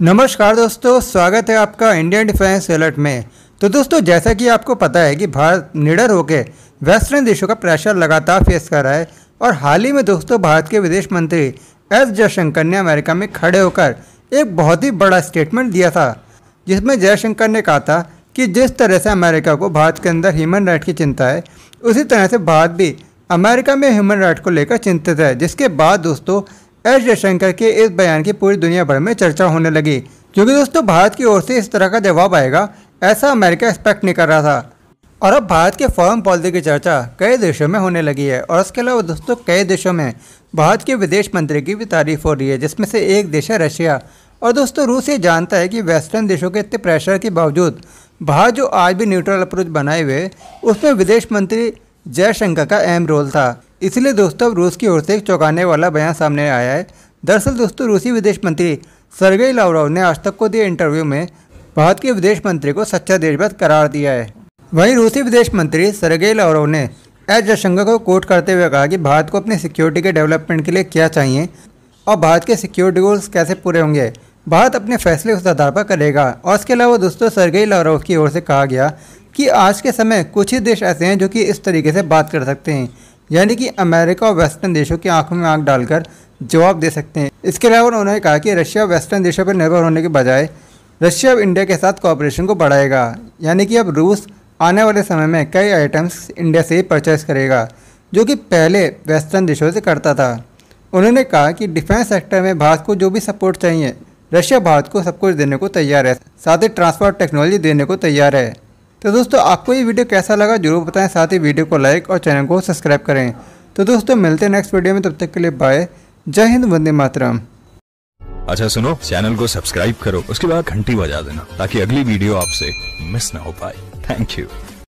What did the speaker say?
नमस्कार दोस्तों स्वागत है आपका इंडियन डिफेंस अलर्ट में तो दोस्तों जैसा कि आपको पता है कि भारत निडर होकर वेस्टर्न देशों का प्रेशर लगातार फेस कर रहा है और हाल ही में दोस्तों भारत के विदेश मंत्री एस जयशंकर ने अमेरिका में खड़े होकर एक बहुत ही बड़ा स्टेटमेंट दिया था जिसमें जयशंकर ने कहा था कि जिस तरह से अमेरिका को भारत के अंदर ह्यूमन राइट की चिंता है उसी तरह से भारत भी अमेरिका में ह्यूमन राइट को लेकर चिंतित है जिसके बाद दोस्तों एस जयशंकर के इस बयान की पूरी दुनिया भर में चर्चा होने लगी क्योंकि दोस्तों भारत की ओर से इस तरह का जवाब आएगा ऐसा अमेरिका एक्सपेक्ट नहीं कर रहा था और अब भारत के फॉरेन पॉलिसी की चर्चा कई देशों में होने लगी है और इसके अलावा दोस्तों कई देशों में भारत के विदेश मंत्री की भी तारीफ हो रही है जिसमें से एक देश है रशिया और दोस्तों रूस ये जानता है कि वेस्टर्न देशों के इतने प्रेशर के बावजूद भारत जो आज भी न्यूट्रल अप्रोच बनाए हुए उसमें विदेश मंत्री जयशंकर का अहम रोल था इसलिए दोस्तों रूस की ओर से एक चौंकाने वाला बयान सामने आया है दरअसल दोस्तों रूसी विदेश मंत्री सरगेई लावरॉव ने आज तक को दिए इंटरव्यू में भारत के विदेश मंत्री को सच्चा देशभक्त करार दिया है वहीं रूसी विदेश मंत्री सरगेई लावरॉव ने एस जयशंकर को कोट करते हुए कहा कि भारत को अपनी सिक्योरिटी के डेवलपमेंट के लिए क्या चाहिए और भारत के सिक्योरिटी गोल्स कैसे पूरे होंगे भारत अपने फैसले उस आधार पर करेगा और इसके अलावा दोस्तों सरगई लारोव की ओर से कहा गया कि आज के समय कुछ ही देश ऐसे हैं जो कि इस तरीके से बात कर सकते हैं यानी कि अमेरिका और वेस्टर्न देशों की आंखों में आंख डालकर जवाब दे सकते हैं इसके अलावा उन्होंने कहा कि रशिया वेस्टर्न देशों पर निर्भर होने के बजाय रशिया अब इंडिया के साथ कॉपरेशन को बढ़ाएगा यानी कि अब रूस आने वाले समय में कई आइटम्स इंडिया से ही परचेस करेगा जो कि पहले वेस्टर्न देशों से करता था उन्होंने कहा कि डिफेंस सेक्टर में भारत को जो भी सपोर्ट चाहिए रशिया भारत को सब कुछ देने को तैयार है साथ ही ट्रांसफर टेक्नोलॉजी देने को तैयार है तो दोस्तों आपको ये वीडियो कैसा लगा जरूर बताएं साथ ही वीडियो को लाइक और चैनल को सब्सक्राइब करें तो दोस्तों मिलते हैं नेक्स्ट वीडियो में तब तक के लिए बाय जय हिंद वंदे मातरम अच्छा सुनो चैनल को सब्सक्राइब करो उसके बाद घंटी बजा देना ताकि अगली वीडियो आपसे मिस ना हो पाए थैंक यू